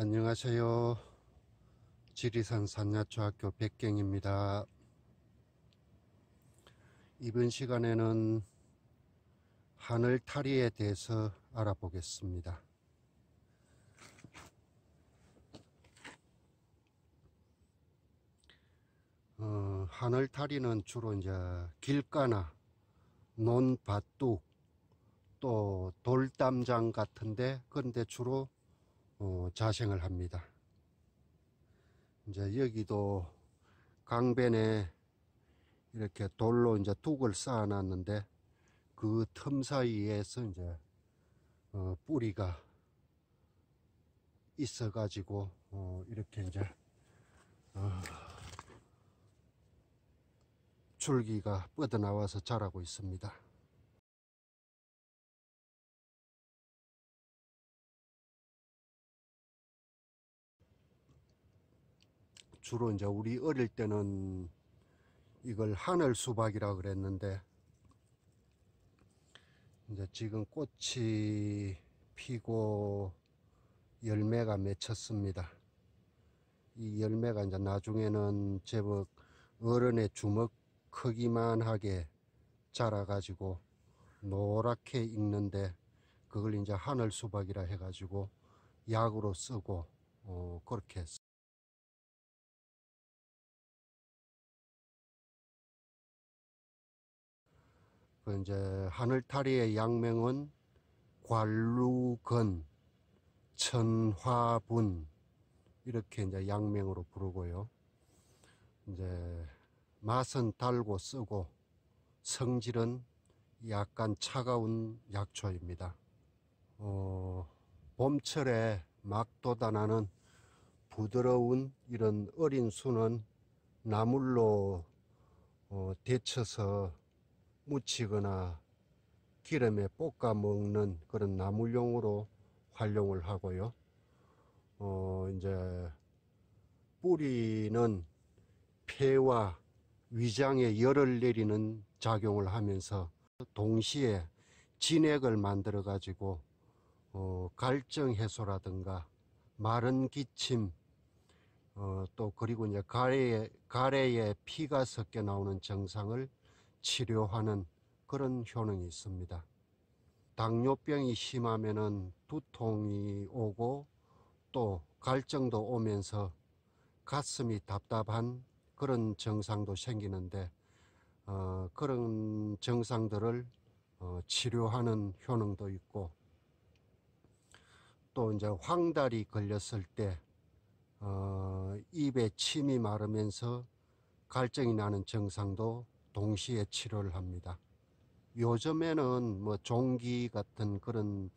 안녕하세요. 지리산 산야초학교 백경입니다. 이번 시간에는 하늘 타리에 대해서 알아보겠습니다. 어, 하늘 타리는 주로 이제 길가나 논밭둑 또 돌담장 같은데 그런데 주로 어, 자생을 합니다. 이제 여기도 강변에 이렇게 돌로 이제 둑을 쌓아 놨는데 그 틈 사이에서 이제 어, 뿌리가 있어 가지고 어, 이렇게 이제 어, 줄기가 뻗어나와서 자라고 있습니다. 주로 이제 우리 어릴 때는 이걸 하늘 수박이라 그랬는데 이제 지금 꽃이 피고 열매가 맺혔습니다. 이 열매가 이제 나중에는 제법 어른의 주먹 크기만 하게 자라가지고 노랗게 익는데 그걸 이제 하늘 수박이라 해가지고 약으로 쓰고 어, 그렇게 했습니다. 그 이제 하늘타리의 양명은 관루근 천화분 이렇게 이제 양명으로 부르고요. 이제 맛은 달고 쓰고 성질은 약간 차가운 약초입니다. 어, 봄철에 막 돋아나는 부드러운 이런 어린 수는 나물로 어, 데쳐서 무치거나 기름에 볶아 먹는 그런 나물용으로 활용을 하고요. 어, 이제 뿌리는 폐와 위장에 열을 내리는 작용을 하면서 동시에 진액을 만들어 가지고 어, 갈증 해소라든가 마른 기침 어, 또 그리고 이제 가래에 가래에 피가 섞여 나오는 증상을 치료하는 그런 효능이 있습니다. 당뇨병이 심하면 두통이 오고 또 갈증도 오면서 가슴이 답답한 그런 증상도 생기는데 어, 그런 증상들을 어, 치료하는 효능도 있고 또 이제 황달이 걸렸을 때 어, 입에 침이 마르면서 갈증이 나는 증상도 동시에 치료를 합니다. 요즘에는 뭐 종기 같은 그런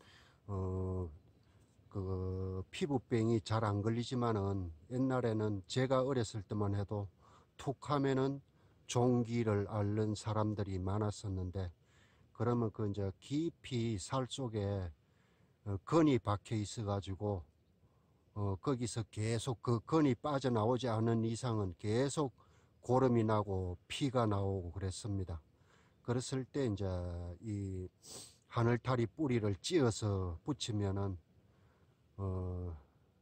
어그 피부병이 잘 안 걸리지만은 옛날에는 제가 어렸을 때만 해도 툭하면은 종기를 앓는 사람들이 많았었는데 그러면 그 이제 깊이 살 속에 어, 건이 박혀 있어 가지고 어 거기서 계속 그 건이 빠져나오지 않은 이상은 계속 고름이 나고 피가 나오고 그랬습니다. 그랬을 때 이제 이 하늘타리 뿌리를 찧어서 붙이면은 어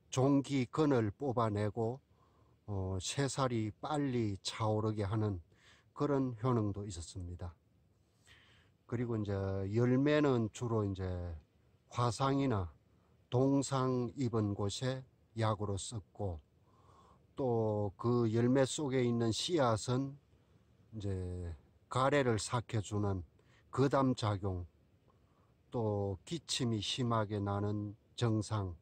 종기 근을 뽑아내고 어 새살이 빨리 차오르게 하는 그런 효능도 있었습니다. 그리고 이제 열매는 주로 이제 화상이나 동상 입은 곳에 약으로 썼고 또그 열매 속에 있는 씨앗은 이제 가래를 삭혀주는 거담 작용, 또 기침이 심하게 나는 증상,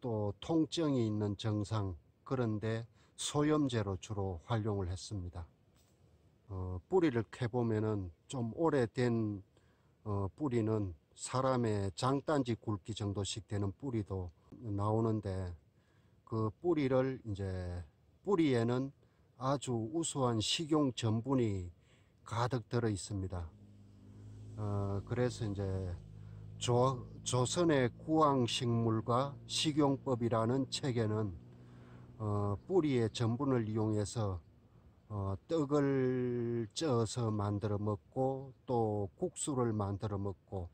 또 통증이 있는 증상, 그런데 소염제로 주로 활용을 했습니다. 어, 뿌리를 캐보면은 좀 오래된 어, 뿌리는 사람의 장단지 굵기 정도씩 되는 뿌리도 나오는데 그 뿌리를 이제 뿌리에는 아주 우수한 식용 전분이 가득 들어 있습니다. 어, 그래서 이제 조, 조선의 구황식물과 식용법이라는 책에는 어, 뿌리의 전분을 이용해서 어, 떡을 쪄서 만들어 먹고 또 국수를 만들어 먹고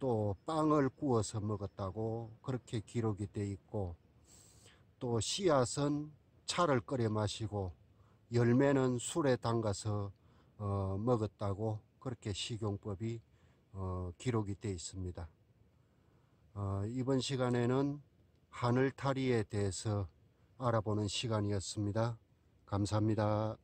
또 빵을 구워서 먹었다고 그렇게 기록이 돼 있고 또 씨앗은 차를 끓여 마시고 열매는 술에 담가서 어, 먹었다고 그렇게 식용법이 어, 기록이 되어 있습니다. 어, 이번 시간에는 하늘타리에 대해서 알아보는 시간이었습니다. 감사합니다.